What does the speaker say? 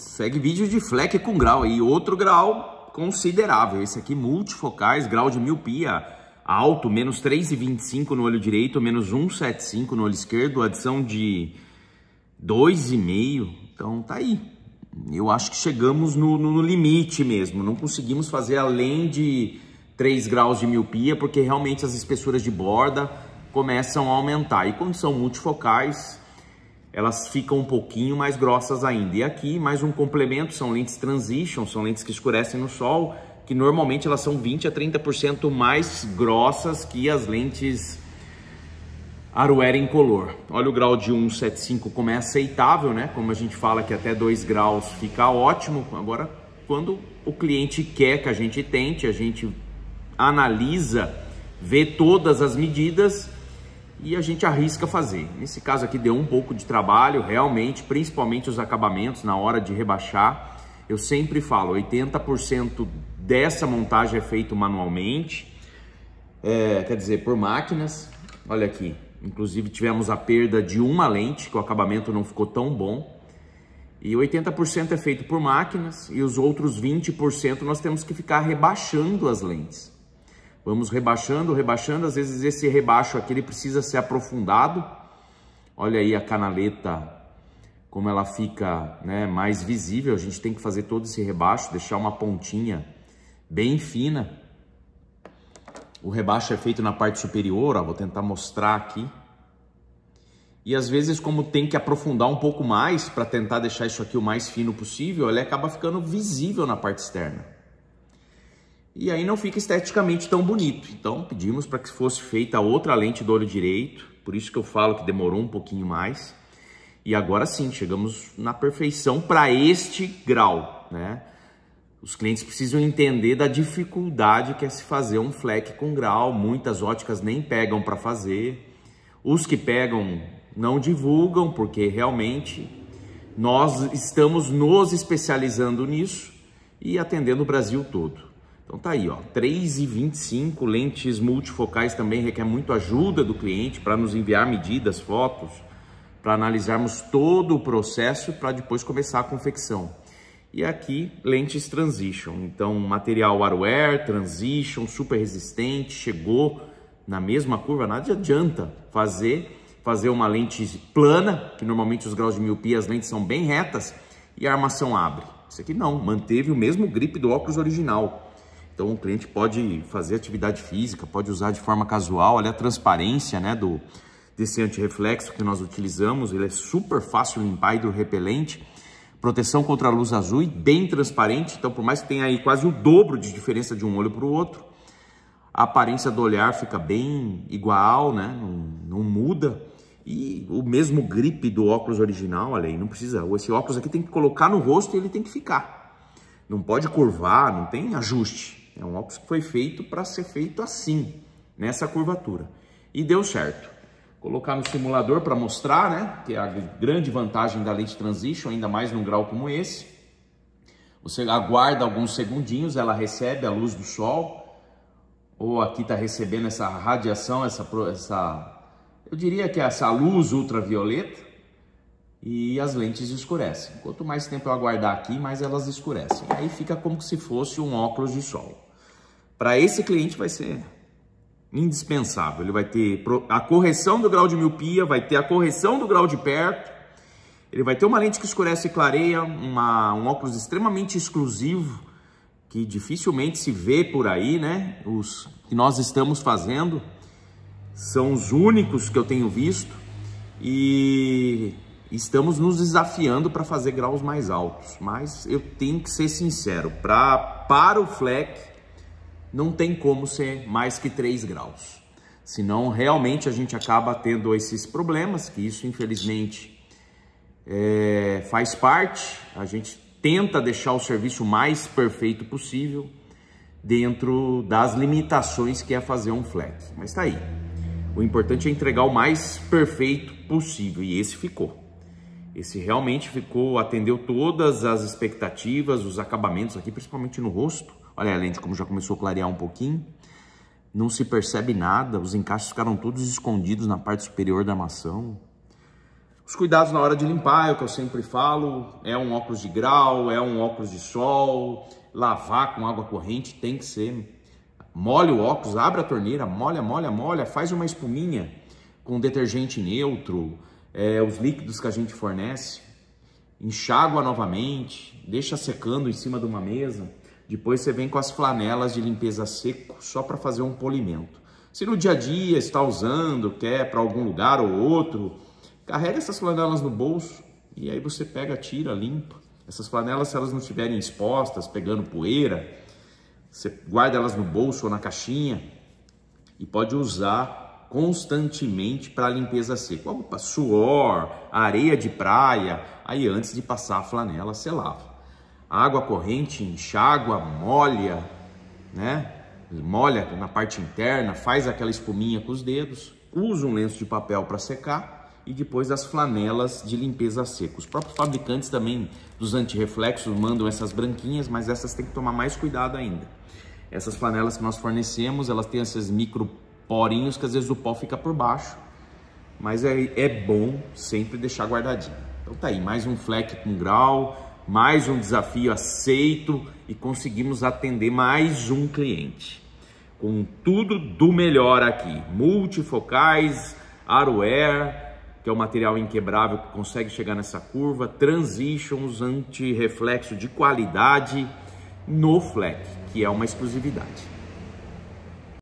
Segue vídeo de fleque com grau e outro grau considerável. Esse aqui multifocais, grau de miopia alto, menos 3,25 no olho direito, menos 1,75 no olho esquerdo, adição de 2,5. Então tá aí. Eu acho que chegamos no, no, no limite mesmo. Não conseguimos fazer além de 3 graus de miopia, porque realmente as espessuras de borda começam a aumentar. E quando são multifocais, elas ficam um pouquinho mais grossas ainda. E aqui, mais um complemento, são lentes transition, são lentes que escurecem no sol, que normalmente elas são 20 a 30% mais grossas que as lentes Aruera incolor. Olha o grau de 175 como é aceitável, né? Como a gente fala que até 2 graus fica ótimo. Agora, quando o cliente quer que a gente tente, a gente analisa, vê todas as medidas e a gente arrisca fazer. Nesse caso aqui deu um pouco de trabalho, realmente, principalmente os acabamentos na hora de rebaixar. Eu sempre falo, 80% dessa montagem é feito manualmente, é, quer dizer, por máquinas. Olha aqui, inclusive tivemos a perda de uma lente, que o acabamento não ficou tão bom. E 80% é feito por máquinas e os outros 20% nós temos que ficar rebaixando as lentes. Vamos rebaixando, rebaixando. Às vezes esse rebaixo aqui ele precisa ser aprofundado. Olha aí a canaleta, como ela fica né, mais visível. A gente tem que fazer todo esse rebaixo, deixar uma pontinha bem fina. O rebaixo é feito na parte superior, ó, vou tentar mostrar aqui. E às vezes, como tem que aprofundar um pouco mais para tentar deixar isso aqui o mais fino possível, ele acaba ficando visível na parte externa. E aí não fica esteticamente tão bonito. Então pedimos para que fosse feita outra lente do olho direito, por isso que eu falo que demorou um pouquinho mais. E agora sim, chegamos na perfeição para este grau, né? Os clientes precisam entender da dificuldade que é se fazer um fleque com grau. Muitas óticas nem pegam para fazer. Os que pegam não divulgam, porque realmente nós estamos nos especializando nisso e atendendo o Brasil todo. Então tá aí, ó, 3,25 lentes multifocais também requer muito ajuda do cliente para nos enviar medidas, fotos, para analisarmos todo o processo para depois começar a confecção. E aqui, lentes transition, então material hardware, transition, super resistente, chegou na mesma curva, nada adianta fazer, fazer uma lente plana, que normalmente os graus de miopia, as lentes são bem retas, e a armação abre. Isso aqui não, manteve o mesmo grip do óculos original. Então o cliente pode fazer atividade física, pode usar de forma casual, olha a transparência né, do, desse antirreflexo que nós utilizamos, ele é super fácil limpar e do repelente, proteção contra a luz azul e bem transparente, então por mais que tenha aí quase o dobro de diferença de um olho para o outro, a aparência do olhar fica bem igual, né? não, não muda, e o mesmo grip do óculos original, olha aí, não precisa, esse óculos aqui tem que colocar no rosto e ele tem que ficar, não pode curvar, não tem ajuste, é um óculos que foi feito para ser feito assim, nessa curvatura. E deu certo. Colocar no simulador para mostrar, né? Que é a grande vantagem da lente transition, ainda mais num grau como esse. Você aguarda alguns segundinhos, ela recebe a luz do sol, ou aqui está recebendo essa radiação, essa, essa, eu diria que é essa luz ultravioleta, e as lentes escurecem. Quanto mais tempo eu aguardar aqui, mais elas escurecem. Aí fica como se fosse um óculos de sol para esse cliente vai ser indispensável. Ele vai ter a correção do grau de miopia, vai ter a correção do grau de perto, ele vai ter uma lente que escurece e clareia, uma, um óculos extremamente exclusivo, que dificilmente se vê por aí, né? Os que nós estamos fazendo são os únicos que eu tenho visto e estamos nos desafiando para fazer graus mais altos. Mas eu tenho que ser sincero, pra, para o Fleck, não tem como ser mais que 3 graus. Senão, realmente, a gente acaba tendo esses problemas, que isso, infelizmente, é, faz parte. A gente tenta deixar o serviço mais perfeito possível dentro das limitações que é fazer um flex. Mas tá aí. O importante é entregar o mais perfeito possível, e esse ficou. Esse realmente ficou, atendeu todas as expectativas, os acabamentos aqui, principalmente no rosto. Olha a lente como já começou a clarear um pouquinho. Não se percebe nada, os encaixes ficaram todos escondidos na parte superior da maçã. Os cuidados na hora de limpar, é o que eu sempre falo, é um óculos de grau, é um óculos de sol, lavar com água corrente tem que ser. Mole o óculos, abre a torneira, molha, molha, molha, faz uma espuminha com detergente neutro, é, os líquidos que a gente fornece, enxágua novamente, deixa secando em cima de uma mesa. Depois você vem com as flanelas de limpeza seco só para fazer um polimento. Se no dia a dia está usando, quer para algum lugar ou outro, carrega essas flanelas no bolso e aí você pega, tira, limpa. Essas flanelas, se elas não estiverem expostas, pegando poeira, você guarda elas no bolso ou na caixinha e pode usar constantemente para limpeza seca. Opa, suor, areia de praia, aí antes de passar a flanela você lava. Água corrente, enxágua, molha, né? Molha na parte interna, faz aquela espuminha com os dedos, usa um lenço de papel para secar e depois as flanelas de limpeza seca. Os próprios fabricantes também dos antirreflexos mandam essas branquinhas, mas essas tem que tomar mais cuidado ainda. Essas flanelas que nós fornecemos, elas têm essas micro porinhos que às vezes o pó fica por baixo, mas é, é bom sempre deixar guardadinho. Então tá aí, mais um fleque com grau, mais um desafio aceito e conseguimos atender mais um cliente. Com tudo do melhor aqui, multifocais, Aroair, que é o um material inquebrável que consegue chegar nessa curva, transitions, anti-reflexo de qualidade no fleque, que é uma exclusividade.